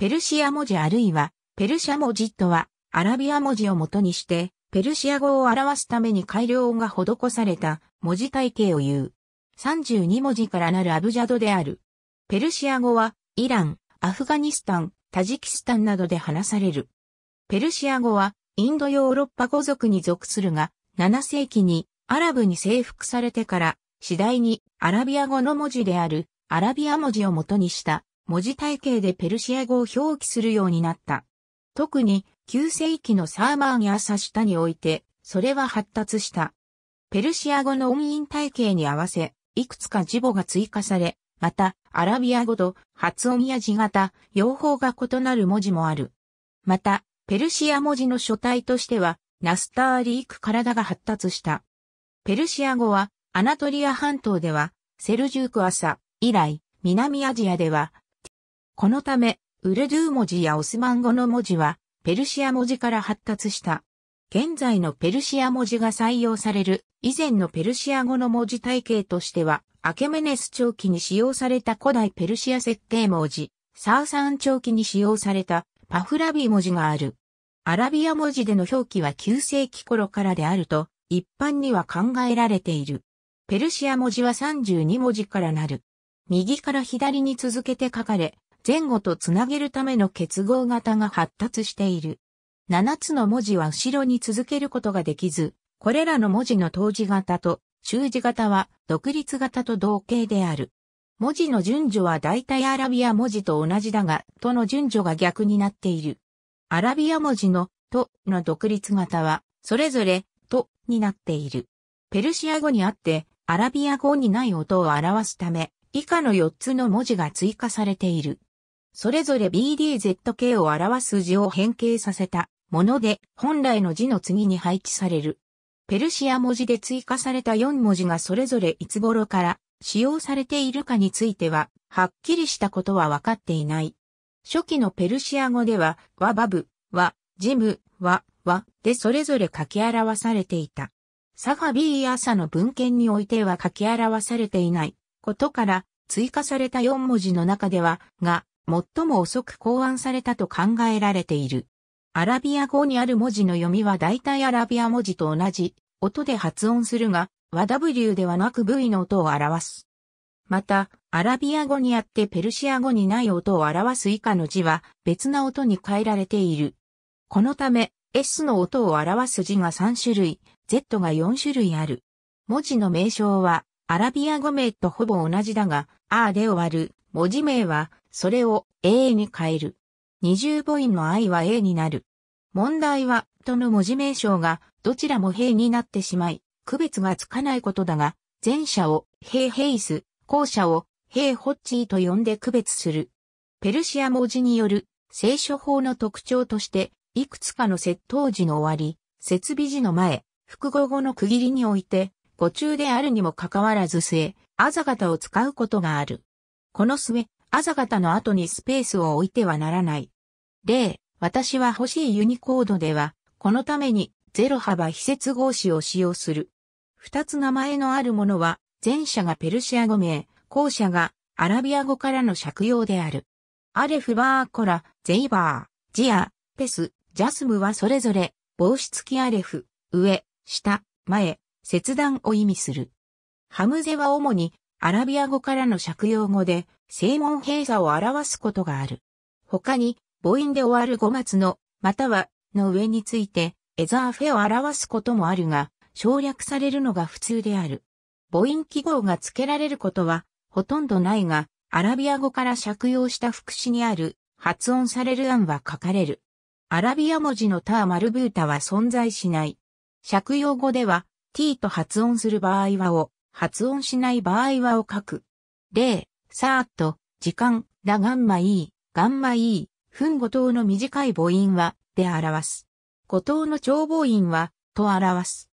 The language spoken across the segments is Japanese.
ペルシア文字あるいは、ペルシャ文字とは、アラビア文字を元にして、ペルシア語を表すために改良が施された文字体系を言う。32文字からなるアブジャドである。ペルシア語は、イラン、アフガニスタン、タジキスタンなどで話される。ペルシア語は、インドヨーロッパ語族に属するが、7世紀にアラブに征服されてから、次第にアラビア語の文字である、アラビア文字を元にした文字体系でペルシア語を表記するようになった。特に旧世紀のサーマーニアサ下において、それは発達した。ペルシア語の音韻体系に合わせ、いくつか字母が追加され、また、アラビア語と発音や字型、用法が異なる文字もある。また、ペルシア文字の書体としては、ナスターリーク体が発達した。ペルシア語は、アナトリア半島では、セルジューク朝以来、南アジアでは、このため、ウルドゥー文字やオスマン語の文字は、ペルシア文字から発達した。現在のペルシア文字が採用される、以前のペルシア語の文字体系としては、アケメネス長期に使用された古代ペルシア設定文字、サーサン長期に使用されたパフラビー文字がある。アラビア文字での表記は9世紀頃からであると、一般には考えられている。ペルシア文字は32文字からなる。右から左に続けて書かれ、前後とつなげるための結合型が発達している。7つの文字は後ろに続けることができず、これらの文字の当時型と終字型は独立型と同型である。文字の順序は大体アラビア文字と同じだが、との順序が逆になっている。アラビア文字のとの独立型は、それぞれとになっている。ペルシア語にあって、アラビア語にない音を表すため、以下の4つの文字が追加されている。それぞれ BDZK を表す字を変形させたもので、本来の字の次に配置される。ペルシア文字で追加された4文字がそれぞれいつ頃から使用されているかについては、はっきりしたことは分かっていない。初期のペルシア語では、ワバブ、ワ、ジム、ワ、ワでそれぞれ書き表されていた。サファビーサの文献においては書き表されていないことから、追加された4文字の中では、が最も遅く考案されたと考えられている。アラビア語にある文字の読みは大体アラビア文字と同じ音で発音するが、和 W ではなく V の音を表す。また、アラビア語にあってペルシア語にない音を表す以下の字は別な音に変えられている。このため、S の音を表す字が3種類、Z が4種類ある。文字の名称は、アラビア語名とほぼ同じだが、R で終わる、文字名は、それを A に変える。二重母音の I は A になる。問題は、との文字名称が、どちらも平になってしまい、区別がつかないことだが、前者を平ヘイス、後者を平ホッチーと呼んで区別する。ペルシア文字による聖書法の特徴として、いくつかの窃盗時の終わり、設備時の前、複合語の区切りにおいて、語中であるにもかかわらず末、あざがたを使うことがある。この末、朝方の後にスペースを置いてはならない。例、私は欲しいユニコードでは、このためにゼロ幅非接合詞を使用する。二つ名前のあるものは、前者がペルシア語名、後者がアラビア語からの借用である。アレフバーコラ、ゼイバー、ジア、ペス、ジャスムはそれぞれ、帽子付きアレフ、上、下、前、切断を意味する。ハムゼは主にアラビア語からの借用語で、正門閉鎖を表すことがある。他に、母音で終わる5末の、または、の上について、エザーフェを表すこともあるが、省略されるのが普通である。母音記号が付けられることは、ほとんどないが、アラビア語から借用した副詞にある、発音される案は書かれる。アラビア文字のターマルブータは存在しない。借用語では、t と発音する場合はを、発音しない場合はを書く。例、さーっと、時間、ラガンマイ E、ガンマイ E、分後頭の短い母音は、で表す。後頭の長母音は、と表す。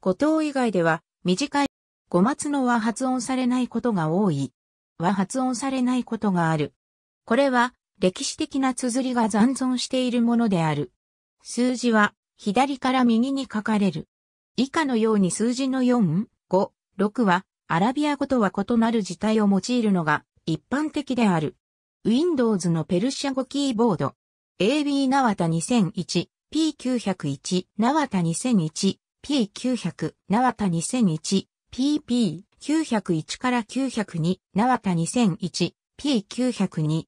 後頭以外では、短い、五末のは発音されないことが多い。は発音されないことがある。これは、歴史的な綴りが残存しているものである。数字は、左から右に書かれる。以下のように数字の4、5、6はアラビア語とは異なる字体を用いるのが一般的である。Windows のペルシャ語キーボード。AB ナワタ2001、P901、ナワタ2001、P900、ナワタ2001、PP901 から902、ナワタ2001、P902。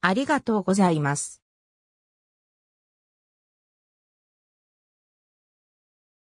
ありがとうございます。